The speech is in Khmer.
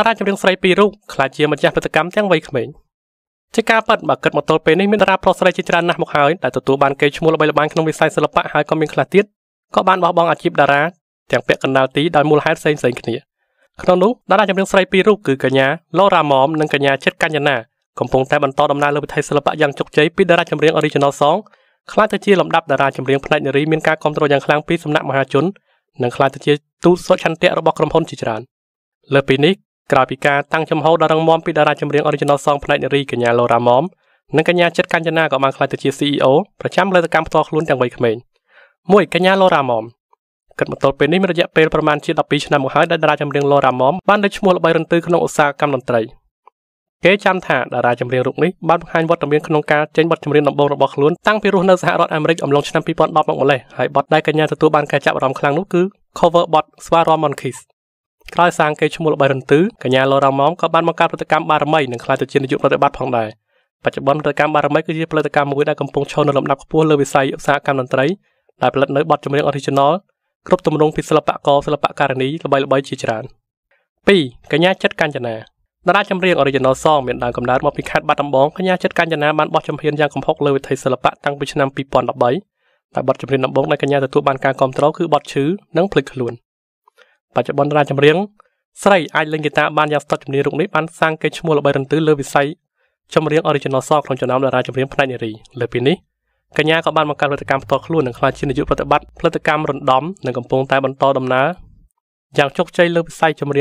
តារាចម្រៀងស្រីពីររូបខ្លាចជាម្ចាស់ផលិតកម្មទាំងវ័យក្មេងជាការប៉ັດបើគិតមកទល់ពេលនេះមានតារាប្រុសស្រីជាច្រើនណាស់មកហើយដែលទទួលបានកេរ្តិ៍ឈ្មោះល្បីល្បាញក្នុងវិស័យសិល្បៈហើយក៏មានខ្លះទៀតក៏បានបោះបង់អាជីពតារាទាំងពាក់កណ្ដាលទីដោយមូលហេតុផ្សេងៗគ្នាក្នុងនោះតារាចម្រៀងស្រីពីររូបគឺកញ្ញាឡូរ៉ាម៉មនិងកញ្ញាចិត្តកញ្ញាណាកំពុងតែបន្តដំណើរលើវិថីសិល្បៈយ៉ាងជោគជ័យពីតារាចម្រៀង Original Song ខ្លះទៅជាលំដាប់តារាចម្រៀងផ្នែកនារីមានការគ្រប់គ្រងយ៉ាងខ្លាំងពីសំណាក់មហាជននិងខ្លះទៅជាទូតសុឆន្ទៈរបស់ក្រុមហ៊ុនជាច្រើនលើពីនេះក្រៅពីការតាំងចំហដល់រងមមពីតារាចម្រៀង Original Song ផ្នែកនារីកញ្ញា Laura Mom និងកញ្ញាចិត្តកញ្ចនាក៏បានក្លាយទៅជា CEO ប្រចាំលទ្ធកម្មផ្ទាល់ខ្លួនទាំងវ័យក្មេងមួយកញ្ញា Laura Mom គិតមកទល់ពេលនេះមានរយៈពេលប្រមាណជា12ឆ្នាំមកហើយដែលតារាចម្រៀង Laura Mom បានលេចឈ្មោះល្បីរន្ទឺក្នុងឧស្សាហកម្មតន្ត្រីគេចាំថាតារាចម្រៀងរូបនេះបានបង្ហាញវត្តមានក្នុងការចេញបទចម្រៀងដំបូងរបស់ខ្លួនតាំងពីរស់នៅសហរដ្ឋអាមេរិកអំឡុងឆ្នាំ2010មកម្លេះហើយបទដែលកញ្ញាទទួលបានការចាប់អារម្មណ៍ខ្លាំងនោះគឺ cover បទ Swarovski Monkeys ក្រោយសាងកេរ្តិ៍ឈ្មោះល្បីរន្ទឺកញ្ញាលរ៉ាម៉មក៏បានបង្កើតផលិតកម្មបារមីនិងខ្លាយទៅជានាយកប្រតិបត្តិផងដែរបច្ចុប្បន្នផលិតកម្មបារមីគឺជាផលិតកម្មមួយដែលកំពុងឈរនៅលំដាប់ខ្ពស់លើវិស័យឧស្សាហកម្មតន្ត្រីដែលផលិតនៅបទចម្រៀង original គ្រប់ទម្រង់ពីសិល្បករសិល្បករនីល្បីៗជាច្រើន2កញ្ញាចិត្តកញ្ចនាតារា ចម្រៀង original song មានដើមកំណើតមកពីខេត្តបាត់ដំបងកញ្ញាចិត្តកញ្ចនាបានបោះជំហានយ៉ាងគំហុកលើវិថីសិល្បៈតាំងពីឆ្នាំ2013តែបទចម្រៀងដំបូងដែលកញ្ញាទទួលបានការគាំទ្រគឺបទឈឺនិងភ្លេចខ្លួនបច្ចុប្បន្នតារាចម្រៀងស្រីអាចលេងហ្គីតាបានយ៉ាងស្ទាត់ជំនាញរូបនេះបានសាងកេរ្តិ៍ឈ្មោះល្បីរន្ទឺលើវិស័យចម្រៀង Original Song ក្នុងចំណោមតារាចម្រៀងផ្នែកនារីលើពីនេះកញ្ញាក៏បានបង្កើតផលិតកម្មផ្ទាល់ខ្លួននិងខ្លាចជានាយកប្រតិបត្តិផលិតកម្មរំដំនិងកំពុងតែបន្តដំណើរយ៉ាងជោគជ័យលើវិស័យចម្រៀង